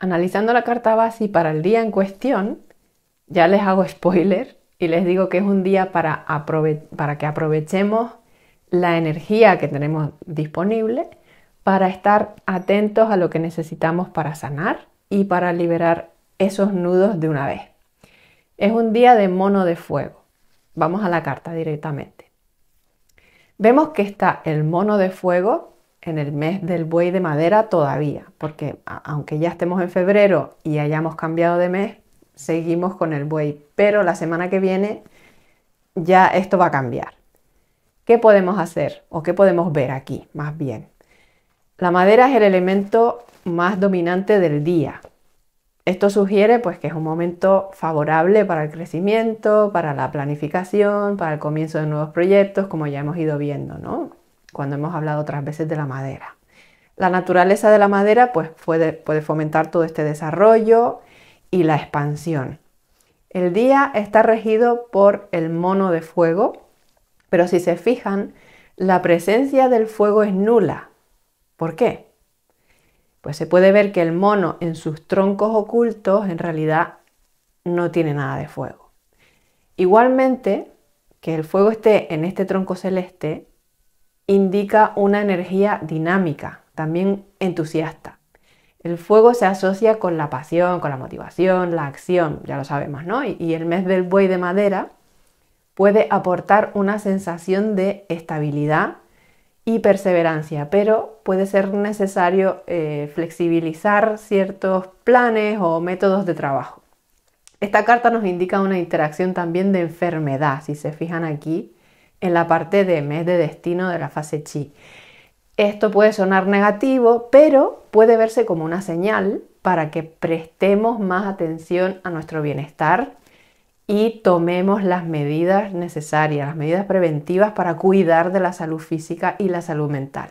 analizando la carta base y para el día en cuestión, ya les hago spoiler y les digo que es un día para, para que aprovechemos la energía que tenemos disponible para estar atentos a lo que necesitamos para sanar y para liberar esos nudos de una vez. Es un día de mono de fuego. Vamos a la carta directamente. Vemos que está el mono de fuego en el mes del buey de madera todavía, porque aunque ya estemos en febrero y hayamos cambiado de mes, seguimos con el buey, pero la semana que viene ya esto va a cambiar. ¿Qué podemos hacer o qué podemos ver aquí más bien? La madera es el elemento más dominante del día. Esto sugiere pues que es un momento favorable para el crecimiento, para la planificación, para el comienzo de nuevos proyectos, como ya hemos ido viendo, ¿no? cuando hemos hablado otras veces de la madera. La naturaleza de la madera pues, puede, puede fomentar todo este desarrollo y la expansión. El día está regido por el mono de fuego, pero si se fijan, la presencia del fuego es nula. ¿Por qué? Pues se puede ver que el mono en sus troncos ocultos en realidad no tiene nada de fuego. Igualmente, que el fuego esté en este tronco celeste indica una energía dinámica, también entusiasta. El fuego se asocia con la pasión, con la motivación, la acción, ya lo sabemos, ¿no? Y, el mes del buey de madera puede aportar una sensación de estabilidad y perseverancia, pero puede ser necesario eh, flexibilizar ciertos planes o métodos de trabajo. Esta carta nos indica una interacción también de enfermedad, si se fijan aquí, en la parte de mes de destino de la fase chi. Esto puede sonar negativo, pero puede verse como una señal para que prestemos más atención a nuestro bienestar y tomemos las medidas necesarias, las medidas preventivas para cuidar de la salud física y la salud mental.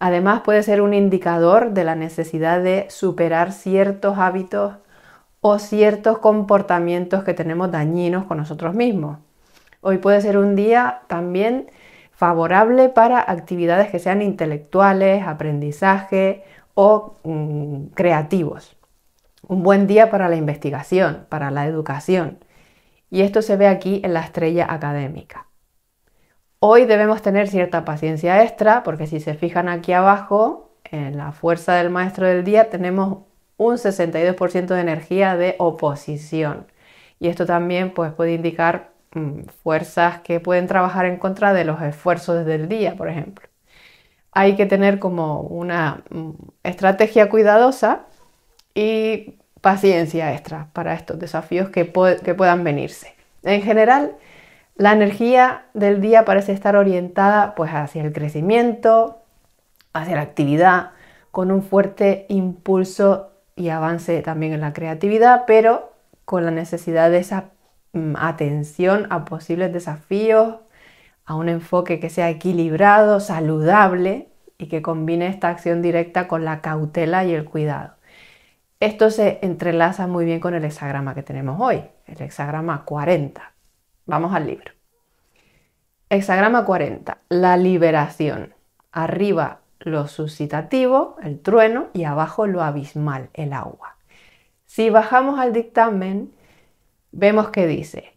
Además puede ser un indicador de la necesidad de superar ciertos hábitos o ciertos comportamientos que tenemos dañinos con nosotros mismos. Hoy puede ser un día también favorable para actividades que sean intelectuales, aprendizaje o mm, creativos. Un buen día para la investigación, para la educación. Y esto se ve aquí en la estrella académica. Hoy debemos tener cierta paciencia extra porque si se fijan aquí abajo, en la fuerza del maestro del día, tenemos un 62% de energía de oposición. Y esto también pues, puede indicar Mm, fuerzas que pueden trabajar en contra de los esfuerzos del día, por ejemplo. Hay que tener como una mm, estrategia cuidadosa y paciencia extra para estos desafíos que, puedan venirse. En general, la energía del día parece estar orientada pues, hacia el crecimiento, hacia la actividad, con un fuerte impulso y avance también en la creatividad, pero con la necesidad de esa Mm, atención a posibles desafíos, a un enfoque que sea equilibrado, saludable y que combine esta acción directa con la cautela y el cuidado. Esto se entrelaza muy bien con el hexagrama que tenemos hoy, el hexagrama 40. Vamos al libro. Hexagrama 40, la liberación. Arriba lo suscitativo, el trueno, y abajo lo abismal, el agua. Si bajamos al dictamen, vemos que dice,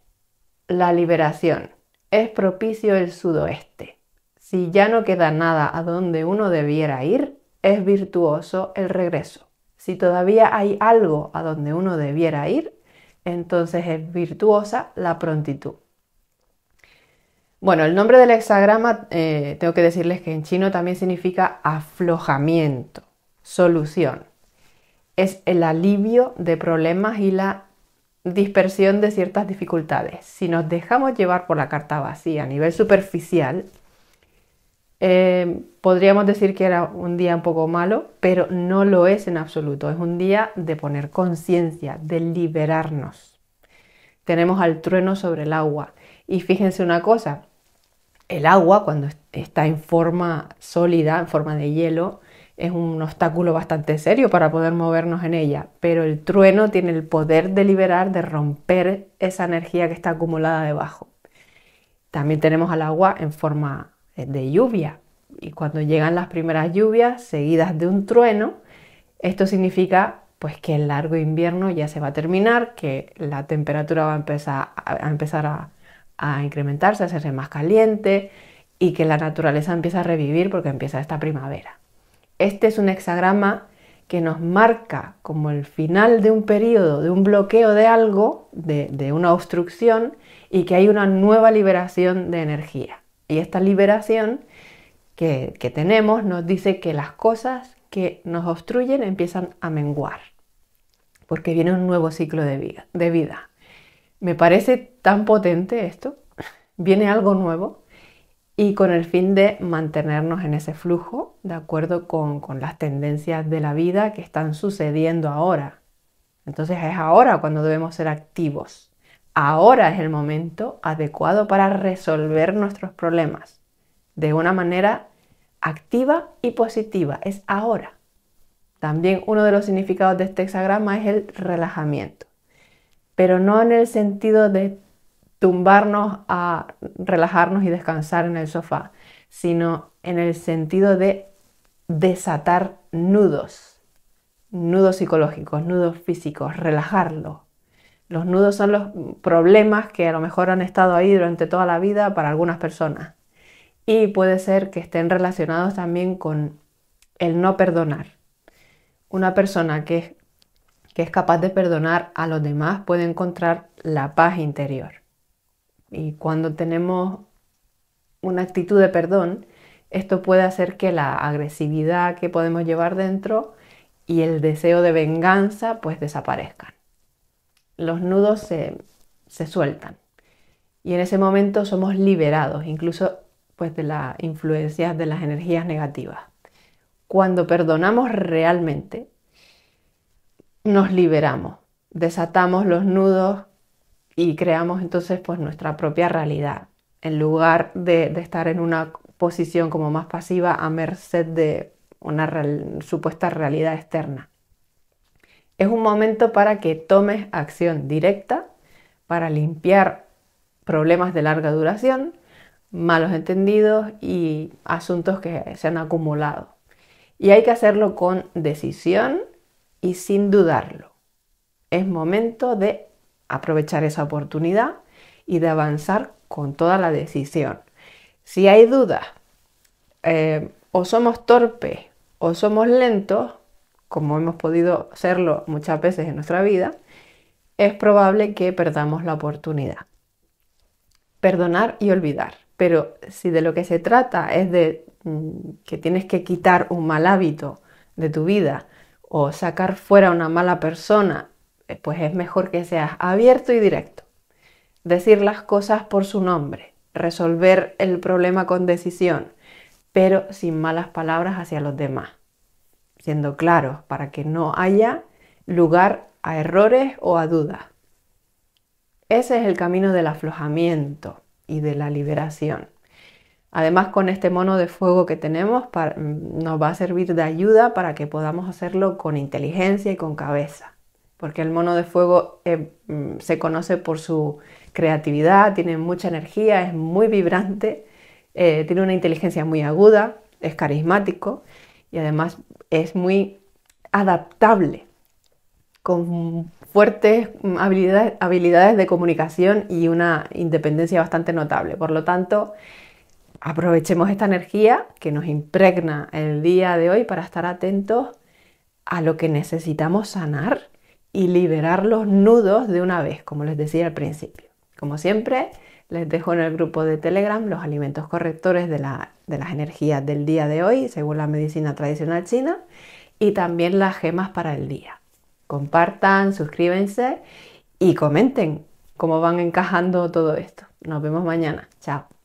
la liberación es propicio el sudoeste. Si ya no queda nada a donde uno debiera ir, es virtuoso el regreso. Si todavía hay algo a donde uno debiera ir, entonces es virtuosa la prontitud. Bueno, el nombre del hexagrama, eh, tengo que decirles que en chino también significa aflojamiento, solución. Es el alivio de problemas y la dispersión de ciertas dificultades. Si nos dejamos llevar por la carta vacía a nivel superficial, eh, podríamos decir que era un día un poco malo, pero no lo es en absoluto. Es un día de poner conciencia, de liberarnos. Tenemos al trueno sobre el agua. Y fíjense una cosa, el agua cuando está en forma sólida, en forma de hielo, es un obstáculo bastante serio para poder movernos en ella, pero el trueno tiene el poder de liberar, de romper esa energía que está acumulada debajo. También tenemos al agua en forma eh, de lluvia y cuando llegan las primeras lluvias seguidas de un trueno, esto significa pues que el largo invierno ya se va a terminar, que la temperatura va a empezar a, empezar a, a incrementarse, a hacerse más caliente y que la naturaleza empieza a revivir porque empieza esta primavera. Este es un hexagrama que nos marca como el final de un periodo, de un bloqueo de algo, de, una obstrucción, y que hay una nueva liberación de energía. Y esta liberación que, tenemos nos dice que las cosas que nos obstruyen empiezan a menguar, porque viene un nuevo ciclo De vida. Me parece tan potente esto, viene algo nuevo y con el fin de mantenernos en ese flujo, de acuerdo con, las tendencias de la vida que están sucediendo ahora. Entonces es ahora cuando debemos ser activos. Ahora es el momento adecuado para resolver nuestros problemas de una manera activa y positiva. Es ahora. También uno de los significados de este hexagrama es el relajamiento, pero no en el sentido de tumbarnos a relajarnos y descansar en el sofá, sino en el sentido de desatar nudos, nudos psicológicos, nudos físicos, relajarlo. Los nudos son los problemas que a lo mejor han estado ahí durante toda la vida para algunas personas. Y puede ser que estén relacionados también con el no perdonar. Una persona que es, que es capaz de perdonar a los demás puede encontrar la paz interior. Y cuando tenemos una actitud de perdón, esto puede hacer que la agresividad que podemos llevar dentro y el deseo de venganza pues desaparezcan. Los nudos se, sueltan y en ese momento somos liberados incluso pues de las influencias de las energías negativas. Cuando perdonamos realmente, nos liberamos, desatamos los nudos y creamos entonces pues nuestra propia realidad, en lugar de, estar en una posición como más pasiva a merced de una supuesta realidad externa. Es un momento para que tomes acción directa, para limpiar problemas de larga duración, malos entendidos y asuntos que se han acumulado. Y hay que hacerlo con decisión y sin dudarlo. Es momento de aprovechar esa oportunidad y de avanzar con toda la decisión. Si hay dudas, eh, o somos torpes o somos lentos, como hemos podido serlo muchas veces en nuestra vida, es probable que perdamos la oportunidad. Perdonar y olvidar. Pero si de lo que se trata es de mm, que tienes que quitar un mal hábito de tu vida o sacar fuera una mala persona eh, pues es mejor que seas abierto y directo. Decir las cosas por su nombre, resolver el problema con decisión, pero sin malas palabras hacia los demás, siendo claros para que no haya lugar a errores o a dudas. Ese es el camino del aflojamiento y de la liberación. Además, con este mono de fuego que tenemos mm, nos va a servir de ayuda para que podamos hacerlo con inteligencia y con cabeza porque el mono de fuego eh, mm, se conoce por su creatividad, tiene mucha energía, es muy vibrante, eh, tiene una inteligencia muy aguda, es carismático y además es muy adaptable, con fuertes mm, habilidades de comunicación y una independencia bastante notable. Por lo tanto, aprovechemos esta energía que nos impregna el día de hoy para estar atentos a lo que necesitamos sanar y liberar los nudos de una vez, como les decía al principio. Como siempre, les dejo en el grupo de Telegram los alimentos correctores de, las energías del día de hoy, según la medicina tradicional china, y también las gemas para el día. Compartan, suscríbanse y comenten cómo van encajando todo esto. Nos vemos mañana. Chao.